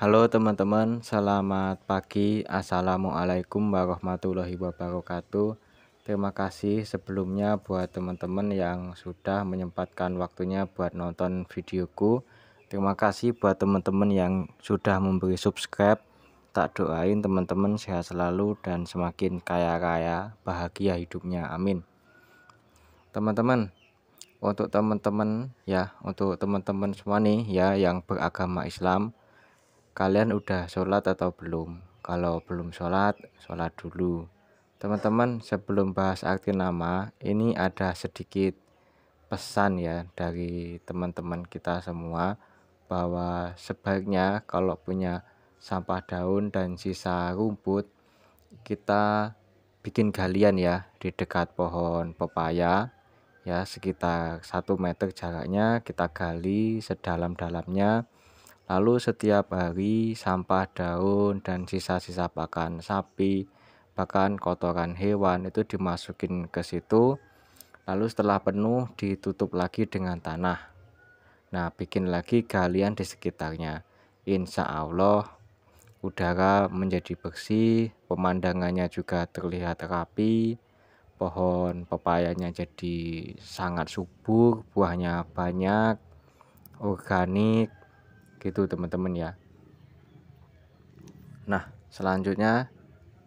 Halo teman-teman, selamat pagi. Assalamualaikum warahmatullahi wabarakatuh. Terima kasih sebelumnya buat teman-teman yang sudah menyempatkan waktunya buat nonton videoku. Terima kasih buat teman-teman yang sudah memberi subscribe. Tak doain teman-teman sehat selalu dan semakin kaya raya, bahagia hidupnya. Amin. Teman-teman, untuk teman-teman ya, untuk teman-teman semua nih ya yang beragama Islam, kalian udah sholat atau belum kalau belum sholat sholat dulu teman-teman sebelum bahas arti nama ini ada sedikit pesan ya dari teman-teman kita semua bahwa sebaiknya kalau punya sampah daun dan sisa rumput kita bikin galian ya di dekat pohon pepaya ya sekitar satu meter jaraknya kita gali sedalam-dalamnya Lalu setiap hari sampah daun dan sisa-sisa pakan sapi, bahkan kotoran hewan itu dimasukin ke situ. Lalu setelah penuh ditutup lagi dengan tanah. Nah, bikin lagi galian di sekitarnya. Insya Allah udara menjadi bersih, pemandangannya juga terlihat rapi, pohon pepayanya jadi sangat subur, buahnya banyak, organik, gitu teman-teman ya nah selanjutnya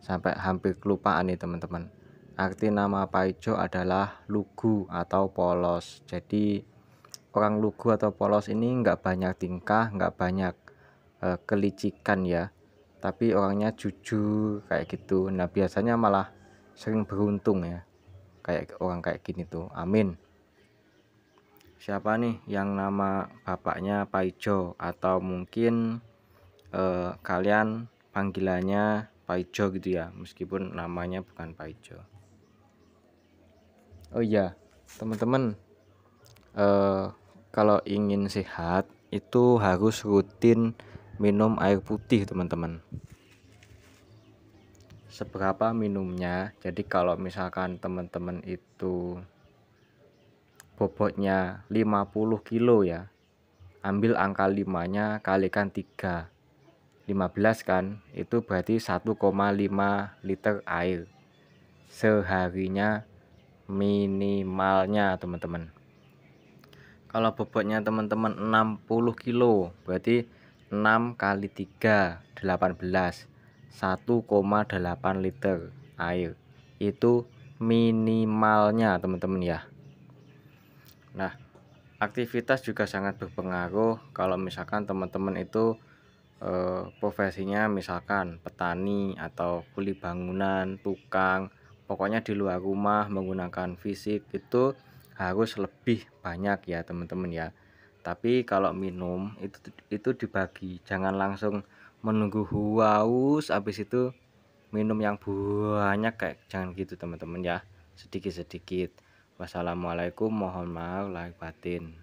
sampai hampir kelupaan nih teman-teman arti nama paijo adalah lugu atau polos jadi orang lugu atau polos ini nggak banyak tingkah nggak banyak eh, kelicikan ya tapi orangnya jujur kayak gitu nah biasanya malah sering beruntung ya kayak orang kayak gini tuh amin siapa nih yang nama bapaknya Paijo atau mungkin eh, kalian panggilannya Paijo gitu ya meskipun namanya bukan Paijo. oh iya teman-teman eh, kalau ingin sehat itu harus rutin minum air putih teman-teman seberapa minumnya jadi kalau misalkan teman-teman itu bobotnya 50 kilo ya ambil angka 5 nya kalikan 3 15 kan itu berarti 1,5 liter air seharinya minimalnya teman-teman kalau bobotnya teman-teman 60 kilo berarti 6 kali 3 18 1,8 liter air itu minimalnya teman-teman ya Nah, aktivitas juga sangat berpengaruh kalau misalkan teman-teman itu eh, profesinya misalkan petani atau kuli bangunan, tukang, pokoknya di luar rumah menggunakan fisik itu harus lebih banyak ya teman-teman ya. Tapi kalau minum itu itu dibagi, jangan langsung menunggu haus habis itu minum yang banyak kayak jangan gitu teman-teman ya. Sedikit-sedikit Wassalamualaikum, mohon maaf lahir batin.